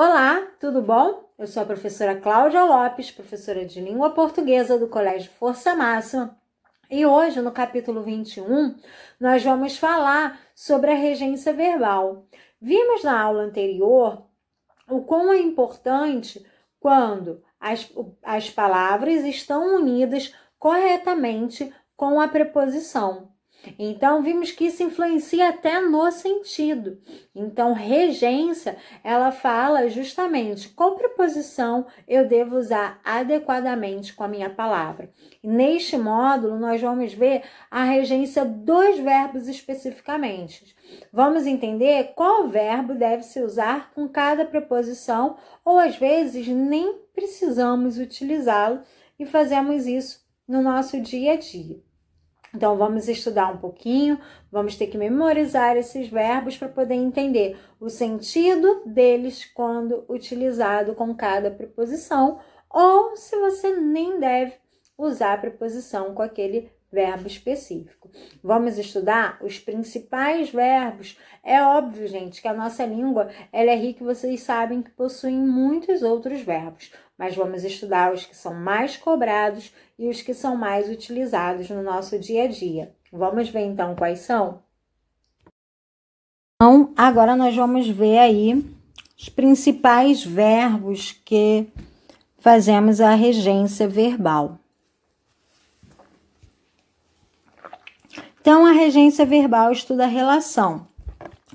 Olá, tudo bom? Eu sou a professora Cláudia Lopes, professora de língua portuguesa do Colégio Força Máxima. E hoje, no capítulo 21, nós vamos falar sobre a regência verbal. Vimos na aula anterior o quão é importante quando as, as palavras estão unidas corretamente com a preposição. Então vimos que isso influencia até no sentido. Então regência, ela fala justamente qual preposição eu devo usar adequadamente com a minha palavra. Neste módulo nós vamos ver a regência dos verbos especificamente. Vamos entender qual verbo deve se usar com cada preposição ou às vezes nem precisamos utilizá-lo e fazemos isso no nosso dia a dia. Então, vamos estudar um pouquinho, vamos ter que memorizar esses verbos para poder entender o sentido deles quando utilizado com cada preposição, ou se você nem deve usar a preposição com aquele verbo específico. Vamos estudar os principais verbos. É óbvio, gente, que a nossa língua ela é rica e vocês sabem que possuem muitos outros verbos, mas vamos estudar os que são mais cobrados e os que são mais utilizados no nosso dia a dia. Vamos ver então quais são? Então, agora nós vamos ver aí os principais verbos que fazemos a regência verbal. Então, a regência verbal estuda a relação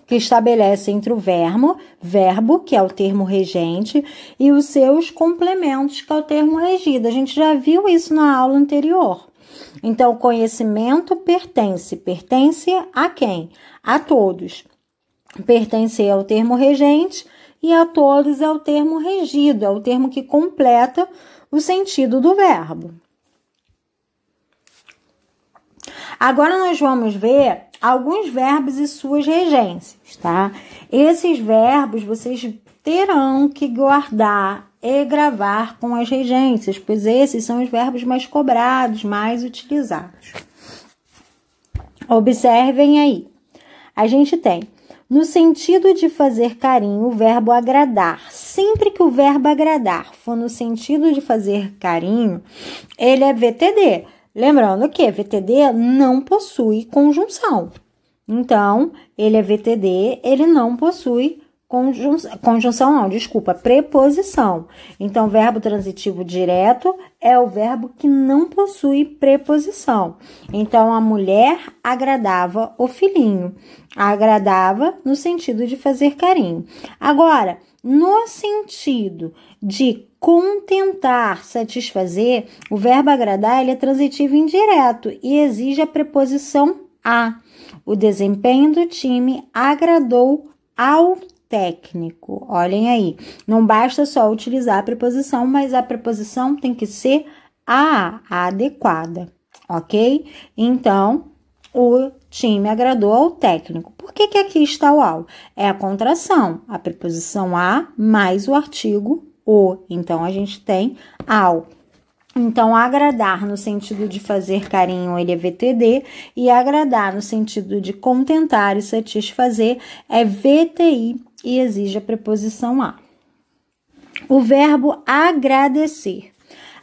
que estabelece entre o verbo, verbo, que é o termo regente, e os seus complementos, que é o termo regido. A gente já viu isso na aula anterior. Então, o conhecimento pertence. Pertence a quem? A todos. Pertencer ao termo regente e a todos é o termo regido, é o termo que completa o sentido do verbo. Agora nós vamos ver alguns verbos e suas regências, tá? Esses verbos vocês terão que guardar e gravar com as regências, pois esses são os verbos mais cobrados, mais utilizados. Observem aí. A gente tem no sentido de fazer carinho, o verbo agradar. Sempre que o verbo agradar for no sentido de fazer carinho, ele é VTD. Lembrando que VTD não possui conjunção. Então, ele é VTD, ele não possui conjunção, conjunção, não, desculpa, preposição. Então, verbo transitivo direto é o verbo que não possui preposição. Então, a mulher agradava o filhinho. Agradava no sentido de fazer carinho. Agora, no sentido de contentar, satisfazer, o verbo agradar ele é transitivo indireto e exige a preposição a. O desempenho do time agradou ao técnico. Olhem aí, não basta só utilizar a preposição, mas a preposição tem que ser a, a adequada, ok? Então, o time agradou ao técnico. Por que, que aqui está o ao? É a contração, a preposição a mais o artigo o. Então a gente tem ao. Então, agradar no sentido de fazer carinho, ele é VTD, e agradar no sentido de contentar e satisfazer é VTI e exige a preposição a. O verbo agradecer.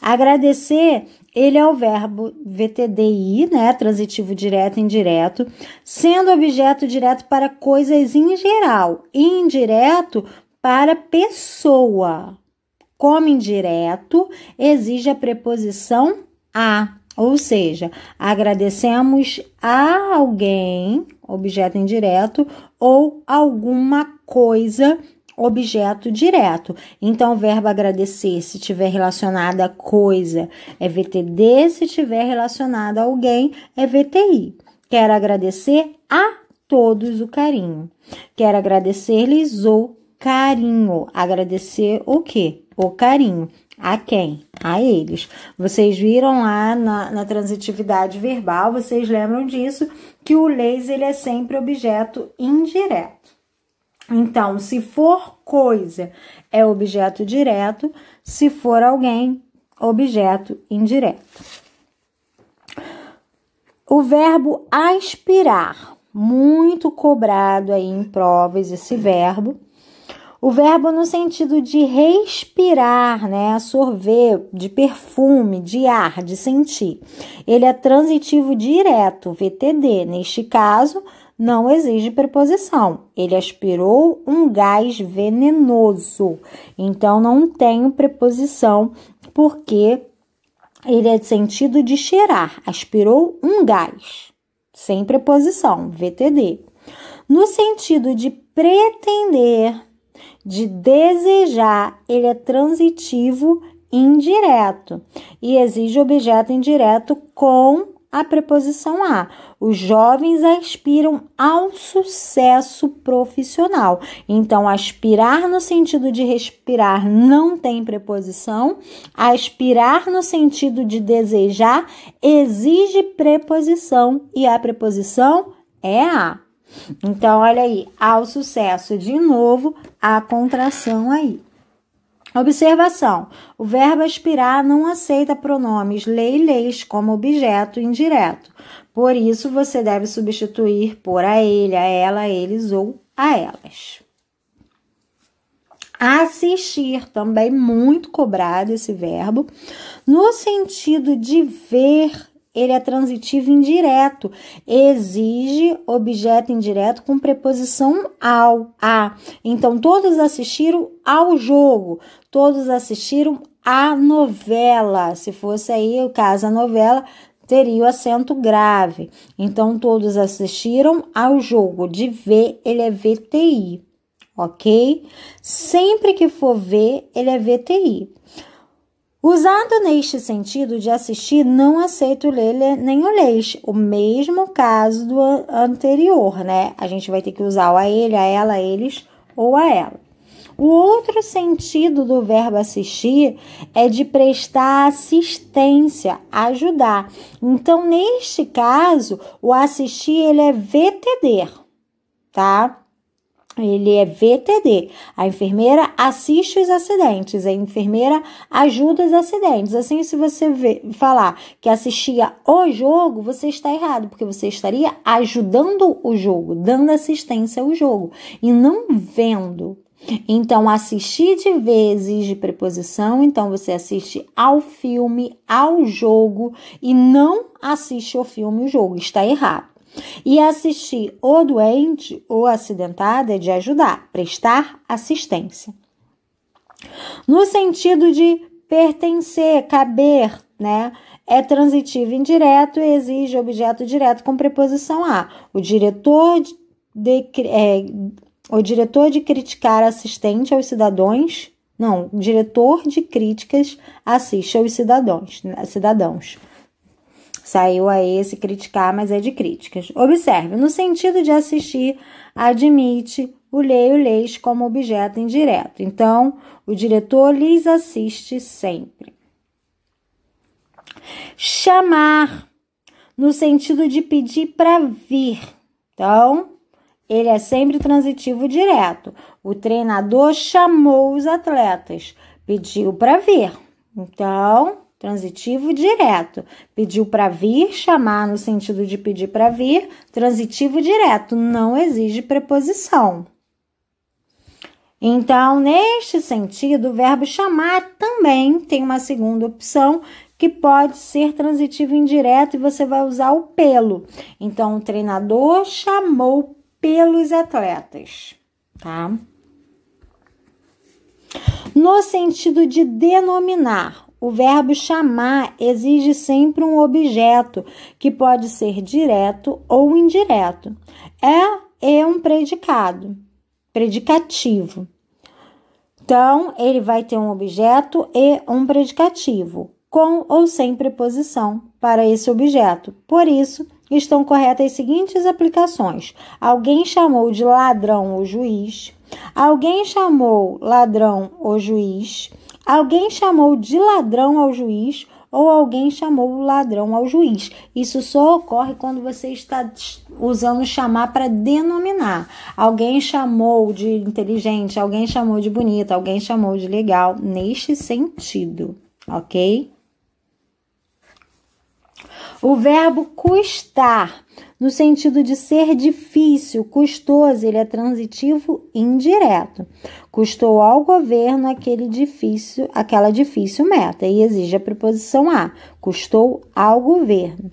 Agradecer, ele é o verbo VTDI, né, transitivo direto e indireto, sendo objeto direto para coisas em geral, e indireto para pessoa como indireto exige a preposição a, ou seja, agradecemos a alguém, objeto indireto, ou alguma coisa, objeto direto. Então, o verbo agradecer, se tiver relacionado a coisa, é VTD, se tiver relacionado a alguém, é VTI. Quero agradecer a todos o carinho. Quero agradecer-lhes o carinho. Agradecer o quê? o carinho. A quem? A eles. Vocês viram lá na, na, transitividade verbal, vocês lembram disso, que o leis ele é sempre objeto indireto. Então, se for coisa, é objeto direto, se for alguém, objeto indireto. O verbo aspirar, muito cobrado aí em provas esse verbo o verbo no sentido de respirar, né, absorver, de perfume, de ar, de sentir. Ele é transitivo direto, VTD. Neste caso, não exige preposição. Ele aspirou um gás venenoso. Então não tem preposição porque ele é de sentido de cheirar. Aspirou um gás. Sem preposição, VTD. No sentido de pretender, de desejar, ele é transitivo indireto e exige objeto indireto com a preposição a. Os jovens aspiram ao sucesso profissional. Então, aspirar no sentido de respirar não tem preposição. Aspirar no sentido de desejar exige preposição e a preposição é a. Então, olha aí, ao sucesso de novo a contração aí. Observação: o verbo aspirar não aceita pronomes lei e leis como objeto indireto. Por isso, você deve substituir por a ele, a ela, a eles ou a elas. Assistir, também muito cobrado esse verbo, no sentido de ver ele é transitivo indireto, exige objeto indireto com preposição ao, a. Então, todos assistiram ao jogo, todos assistiram à novela. Se fosse aí o caso, a novela teria o acento grave. Então, todos assistiram ao jogo. De V, ele é VTI, ok? Sempre que for V, ele é VTI. Usado neste sentido de assistir, não aceito ler nem o leis. O mesmo caso do anterior, né? A gente vai ter que usar o a ele, a ela, a eles ou a ela. O outro sentido do verbo assistir é de prestar assistência, ajudar. Então, neste caso, o assistir ele é VTD, tá? Ele é VTD. A enfermeira assiste os acidentes, a enfermeira ajuda os acidentes. Assim, se você vê, falar que assistia o jogo, você está errado, porque você estaria ajudando o jogo, dando assistência ao jogo e não vendo. Então, assistir de vezes de preposição, então você assiste ao filme, ao jogo e não assiste o filme, o jogo. Está errado. E assistir o doente ou acidentado é de ajudar, prestar assistência. No sentido de pertencer, caber, né? É transitivo indireto e exige objeto direto com preposição a. O diretor de, é, o diretor de criticar assistente aos cidadãos, não, diretor de críticas assiste aos cidadãos, né, cidadãos. Saiu a esse criticar, mas é de críticas. Observe, no sentido de assistir, admite o leio leis como objeto indireto. Então, o diretor lhes assiste sempre. Chamar, no sentido de pedir para vir. Então, ele é sempre transitivo direto. O treinador chamou os atletas, pediu para vir. Então, transitivo direto. Pediu para vir, chamar no sentido de pedir para vir, transitivo direto, não exige preposição. Então, neste sentido, o verbo chamar também tem uma segunda opção que pode ser transitivo indireto e você vai usar o pelo. Então, o treinador chamou pelos atletas, tá? No sentido de denominar, o verbo chamar exige sempre um objeto, que pode ser direto ou indireto. É, é um predicado, predicativo. Então, ele vai ter um objeto e um predicativo, com ou sem preposição para esse objeto. Por isso, estão corretas as seguintes aplicações: alguém chamou de ladrão o juiz, alguém chamou ladrão o juiz, Alguém chamou de ladrão ao juiz ou alguém chamou o ladrão ao juiz. Isso só ocorre quando você está usando chamar para denominar. Alguém chamou de inteligente, alguém chamou de bonita, alguém chamou de legal, neste sentido, ok? O verbo custar no sentido de ser difícil, custoso, ele é transitivo indireto. Custou ao governo aquele difícil, aquela difícil meta e exige a preposição a, custou ao governo.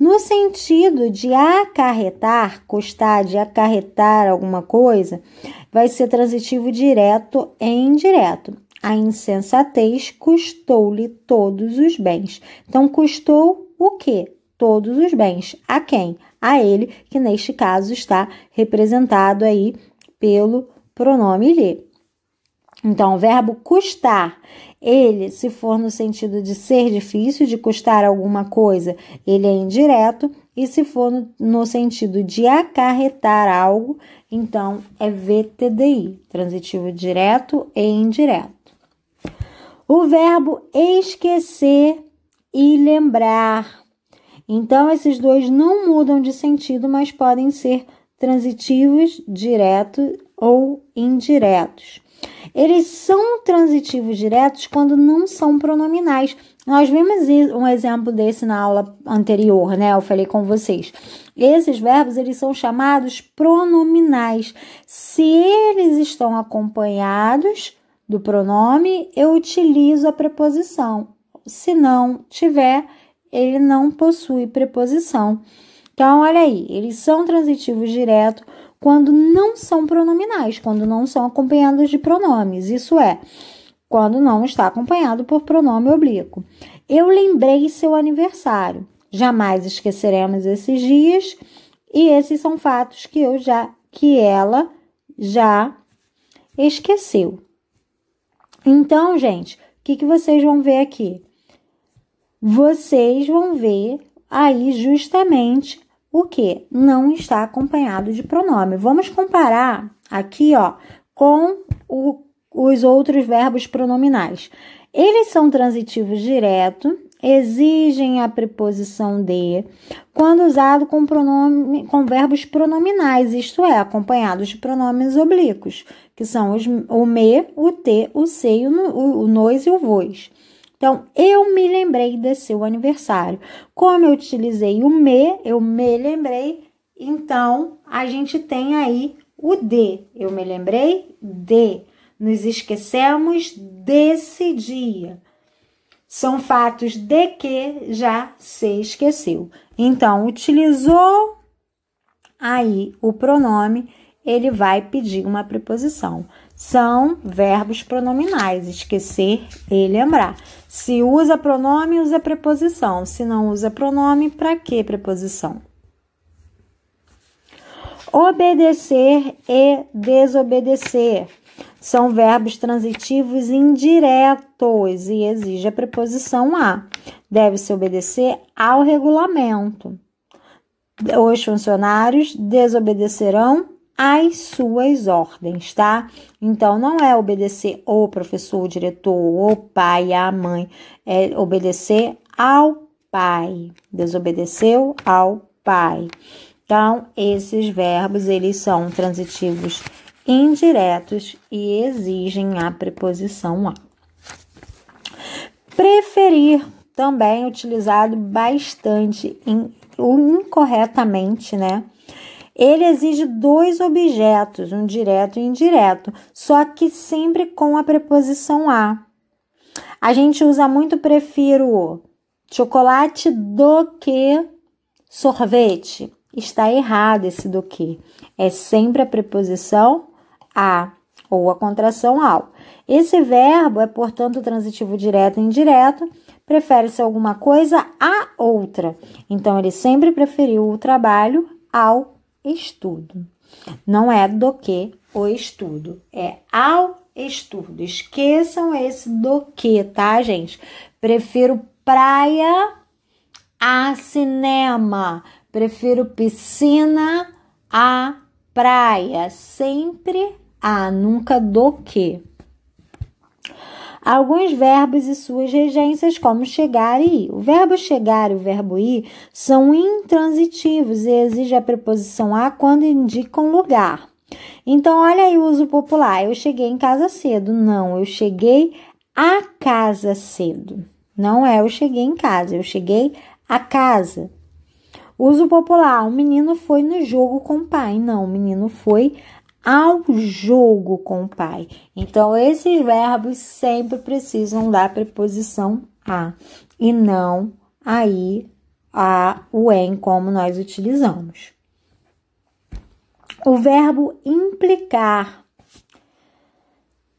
No sentido de acarretar, custar, de acarretar alguma coisa, vai ser transitivo direto e indireto. A insensatez custou-lhe todos os bens. Então, custou o quê? todos os bens. A quem? A ele, que neste caso está representado aí pelo pronome lhe. Então, o verbo custar, ele, se for no sentido de ser difícil, de custar alguma coisa, ele é indireto, e se for no, no sentido de acarretar algo, então é VTDI, transitivo direto e indireto. O verbo esquecer e lembrar, então, esses dois não mudam de sentido, mas podem ser transitivos diretos ou indiretos. Eles são transitivos diretos quando não são pronominais. Nós vimos um exemplo desse na aula anterior, né? Eu falei com vocês. Esses verbos eles são chamados pronominais. Se eles estão acompanhados do pronome, eu utilizo a preposição. Se não tiver, ele não possui preposição. Então, olha aí, eles são transitivos direto quando não são pronominais, quando não são acompanhados de pronomes, isso é, quando não está acompanhado por pronome oblíquo. Eu lembrei seu aniversário. Jamais esqueceremos esses dias e esses são fatos que eu já que ela já esqueceu. Então, gente, o que, que vocês vão ver aqui? vocês vão ver aí justamente o que não está acompanhado de pronome. Vamos comparar aqui, ó, com o, os outros verbos pronominais. Eles são transitivos direto, exigem a preposição de, quando usado com, pronome, com verbos pronominais, isto é, acompanhados de pronomes oblíquos, que são os, o me, o te, o se, o, o, o nós e o vós. Então, eu me lembrei de seu aniversário. Como eu utilizei o me, eu me lembrei, então a gente tem aí o de. Eu me lembrei de. Nos esquecemos desse dia. São fatos de que já se esqueceu. Então, utilizou aí o pronome ele vai pedir uma preposição. São verbos pronominais, esquecer e lembrar. Se usa pronome, usa preposição. Se não usa pronome, para que preposição? Obedecer e desobedecer são verbos transitivos indiretos e exige a preposição a. Deve se obedecer ao regulamento. Os funcionários desobedecerão às suas ordens, tá? Então não é obedecer o professor, o diretor, o pai, a mãe, é obedecer ao pai. Desobedeceu ao pai. Então, esses verbos, eles são transitivos indiretos e exigem a preposição a. Preferir também utilizado bastante incorretamente, né? Ele exige dois objetos, um direto e indireto, só que sempre com a preposição a. A gente usa muito prefiro chocolate do que sorvete. Está errado esse do que. É sempre a preposição a ou a contração ao. Esse verbo é, portanto, transitivo direto e indireto, prefere-se alguma coisa a outra. Então, ele sempre preferiu o trabalho ao estudo. Não é do que o estudo, é ao estudo. Esqueçam esse do que, tá, gente? Prefiro praia a cinema. Prefiro piscina a praia. Sempre a, ah, nunca do que alguns verbos e suas regências, como chegar e ir. O verbo chegar e o verbo ir são intransitivos e exigem a preposição a quando indicam lugar. Então, olha aí o uso popular. Eu cheguei em casa cedo. Não, eu cheguei à casa cedo. Não é eu cheguei em casa, eu cheguei à casa. Uso popular: o menino foi no jogo com o pai. Não, o menino foi ao jogo com o pai. Então, esses verbos sempre precisam da preposição a e não aí a, o em, como nós utilizamos. O verbo implicar.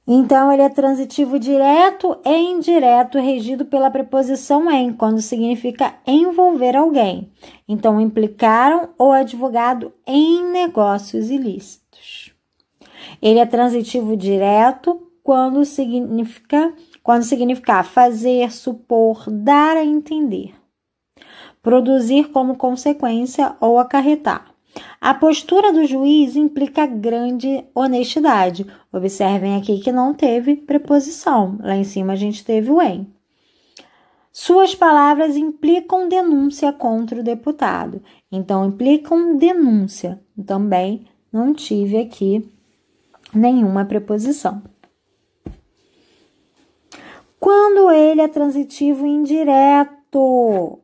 Então, ele é transitivo direto e indireto, regido pela preposição em, quando significa envolver alguém. Então, implicaram o advogado em negócios ilícitos. Ele é transitivo direto quando significa quando significar fazer, supor, dar a entender, produzir como consequência ou acarretar. A postura do juiz implica grande honestidade. Observem aqui que não teve preposição. Lá em cima a gente teve o em. Suas palavras implicam denúncia contra o deputado. Então, implicam denúncia. Também não tive aqui nenhuma preposição. Quando ele é transitivo indireto,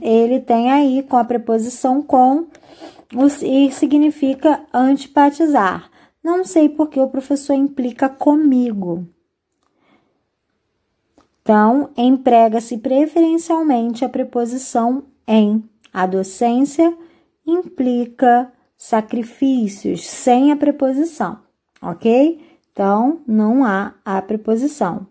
ele tem aí com a preposição com e significa antipatizar. Não sei porque o professor implica comigo. Então, emprega-se preferencialmente a preposição em. A docência implica sacrifícios sem a preposição, ok? Então, não há a preposição.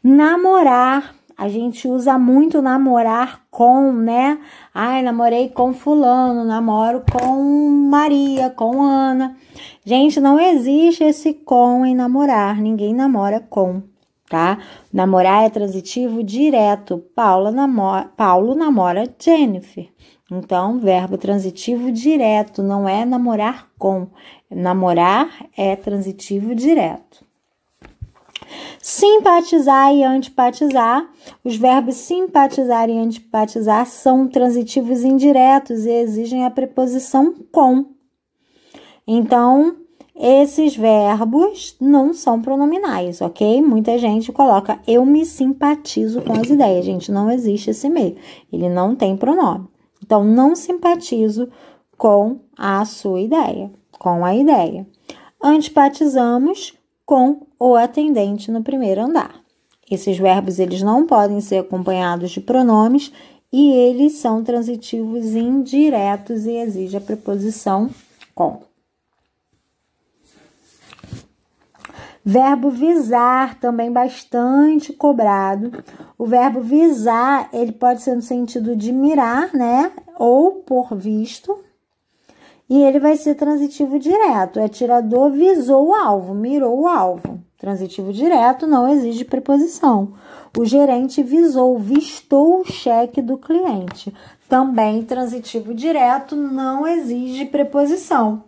Namorar, a gente usa muito namorar com, né? Ai, namorei com fulano, namoro com Maria, com Ana. Gente, não existe esse com em namorar, ninguém namora com tá? Namorar é transitivo direto. Paula namora, Paulo namora Jennifer. Então, verbo transitivo direto, não é namorar com. Namorar é transitivo direto. Simpatizar e antipatizar. Os verbos simpatizar e antipatizar são transitivos indiretos e exigem a preposição com. Então, esses verbos não são pronominais, ok? Muita gente coloca eu me simpatizo com as ideias. Gente, não existe esse meio. Ele não tem pronome. Então, não simpatizo com a sua ideia, com a ideia. Antipatizamos com o atendente no primeiro andar. Esses verbos eles não podem ser acompanhados de pronomes e eles são transitivos indiretos e exige a preposição com. Verbo visar também bastante cobrado. O verbo visar, ele pode ser no sentido de mirar, né? Ou por visto. E ele vai ser transitivo direto. O é atirador visou o alvo, mirou o alvo. Transitivo direto não exige preposição. O gerente visou, vistou o cheque do cliente. Também transitivo direto não exige preposição.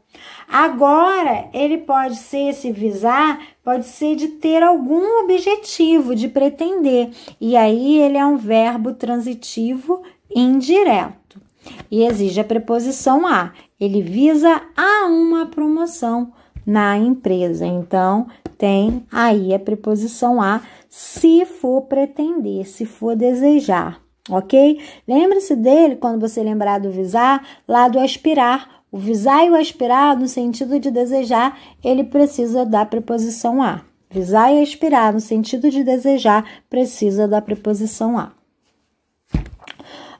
Agora, ele pode ser, esse visar, pode ser de ter algum objetivo, de pretender. E aí ele é um verbo transitivo indireto e exige a preposição a. Ele visa a uma promoção na empresa. Então, tem aí a preposição a se for pretender, se for desejar, ok? Lembre-se dele quando você lembrar do visar, lá do aspirar o visar e o aspirar, no sentido de desejar, ele precisa da preposição a. Visar e aspirar, no sentido de desejar, precisa da preposição a.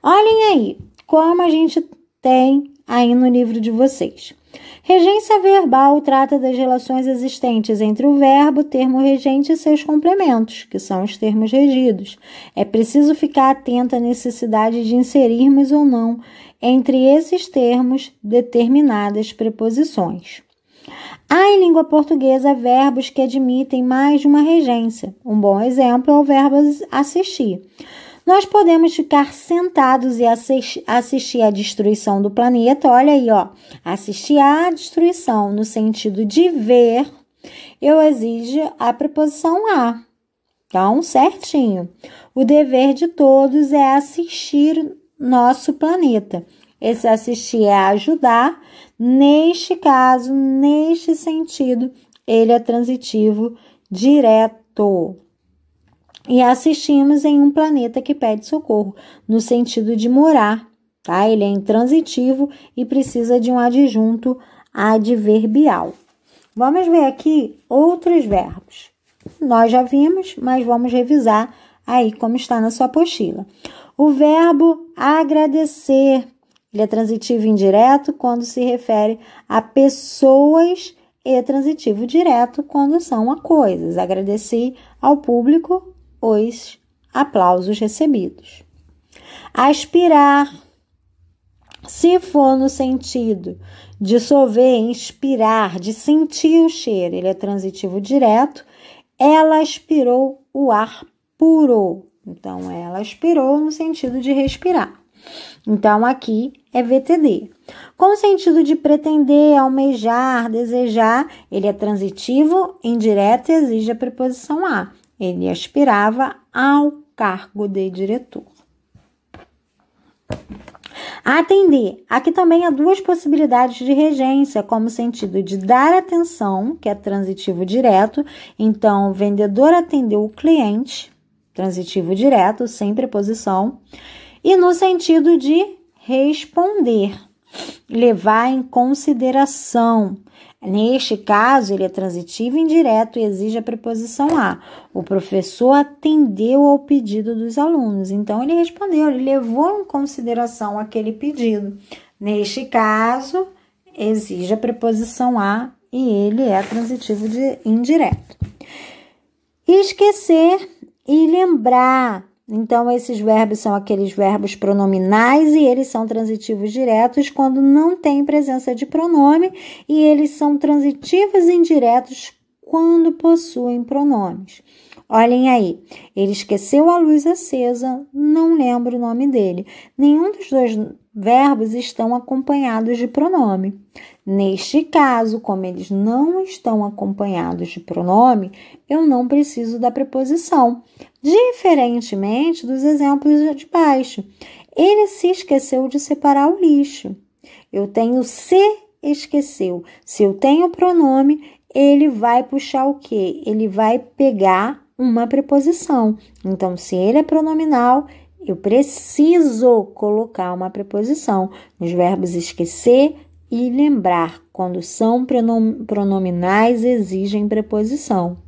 Olhem aí como a gente tem aí no livro de vocês. Regência verbal trata das relações existentes entre o verbo, termo regente e seus complementos, que são os termos regidos. É preciso ficar atento à necessidade de inserirmos ou não entre esses termos determinadas preposições. Há em língua portuguesa verbos que admitem mais de uma regência. Um bom exemplo é o verbo assistir. Nós podemos ficar sentados e assistir à destruição do planeta. Olha aí, ó. Assistir à destruição no sentido de ver, eu exige a preposição a. Então, certinho. O dever de todos é assistir nosso planeta. Esse assistir é ajudar. Neste caso, neste sentido, ele é transitivo direto e assistimos em um planeta que pede socorro, no sentido de morar, tá? Ele é intransitivo e precisa de um adjunto adverbial. Vamos ver aqui outros verbos. Nós já vimos, mas vamos revisar aí como está na sua apostila. O verbo agradecer, ele é transitivo indireto quando se refere a pessoas e transitivo direto quando são a coisas. Agradeci ao público os aplausos recebidos. Aspirar, se for no sentido dissolver, inspirar, de sentir o cheiro, ele é transitivo direto, ela aspirou o ar puro. Então, ela aspirou no sentido de respirar. Então, aqui é VTD. Com o sentido de pretender, almejar, desejar, ele é transitivo, indireto e exige a preposição a. Ele aspirava ao cargo de diretor. Atender. Aqui também há duas possibilidades de regência, como sentido de dar atenção, que é transitivo direto. Então, o vendedor atendeu o cliente, transitivo direto, sem preposição. E no sentido de responder, levar em consideração, Neste caso, ele é transitivo indireto e exige a preposição a. O professor atendeu ao pedido dos alunos, então ele respondeu, ele levou em consideração aquele pedido. Neste caso, exige a preposição a e ele é transitivo de indireto. Esquecer e lembrar então, esses verbos são aqueles verbos pronominais e eles são transitivos diretos quando não tem presença de pronome, e eles são transitivos indiretos quando possuem pronomes. Olhem aí, ele esqueceu a luz acesa, não lembro o nome dele. Nenhum dos dois verbos estão acompanhados de pronome. Neste caso, como eles não estão acompanhados de pronome, eu não preciso da preposição diferentemente dos exemplos de baixo. Ele se esqueceu de separar o lixo. Eu tenho se esqueceu. Se eu tenho o pronome, ele vai puxar o que? Ele vai pegar uma preposição. Então, se ele é pronominal, eu preciso colocar uma preposição nos verbos esquecer e lembrar. Quando são pronominais, exigem preposição.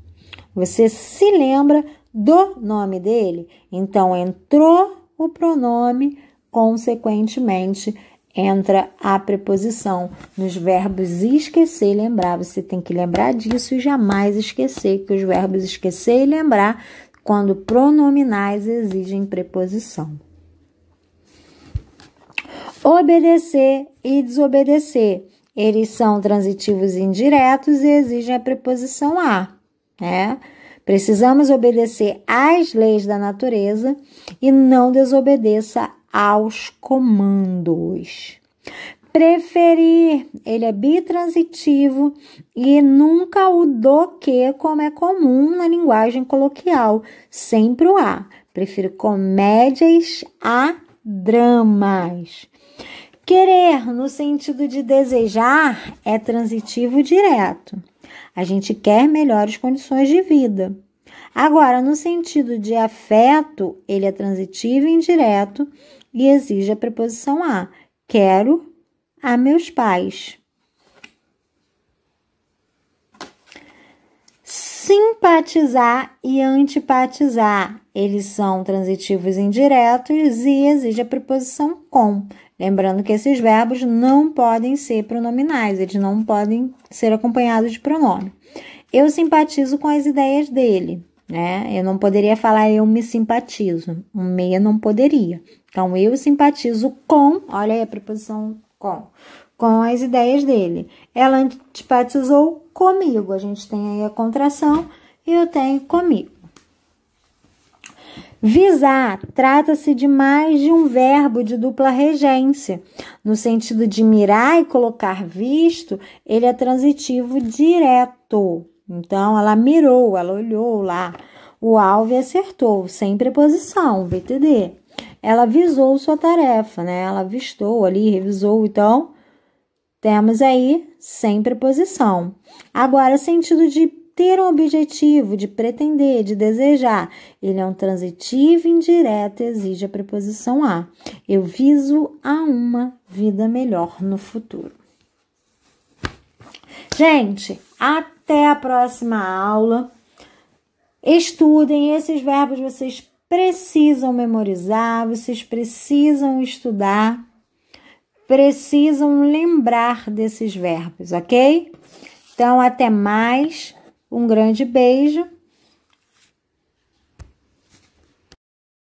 Você se lembra do nome dele. Então, entrou o pronome, consequentemente, entra a preposição. Nos verbos esquecer e lembrar, você tem que lembrar disso e jamais esquecer que os verbos esquecer e lembrar, quando pronominais, exigem preposição. Obedecer e desobedecer. Eles são transitivos indiretos e exigem a preposição a, né? Precisamos obedecer às leis da natureza e não desobedeça aos comandos. Preferir, ele é bitransitivo e nunca o do que, como é comum na linguagem coloquial, sempre o a. Prefiro comédias a dramas. Querer, no sentido de desejar, é transitivo direto. A gente quer melhores condições de vida. Agora, no sentido de afeto, ele é transitivo e indireto e exige a preposição a. Quero a meus pais. simpatizar e antipatizar. Eles são transitivos indiretos e exige a preposição com. Lembrando que esses verbos não podem ser pronominais, eles não podem ser acompanhados de pronome. Eu simpatizo com as ideias dele, né? Eu não poderia falar eu me simpatizo, um meia não poderia. Então eu simpatizo com, olha aí a preposição com com as ideias dele. Ela antipatizou comigo. A gente tem aí a contração e eu tenho comigo. Visar trata-se de mais de um verbo de dupla regência. No sentido de mirar e colocar visto, ele é transitivo direto. Então, ela mirou, ela olhou lá. O alvo acertou, sem preposição, VTD. Ela visou sua tarefa, né? Ela avistou ali, revisou, então temos aí sem preposição. Agora, sentido de ter um objetivo, de pretender, de desejar. Ele é um transitivo indireto e exige a preposição a. Eu viso a uma vida melhor no futuro. Gente, até a próxima aula. Estudem esses verbos, vocês precisam memorizar, vocês precisam estudar precisam lembrar desses verbos, ok? Então, até mais. Um grande beijo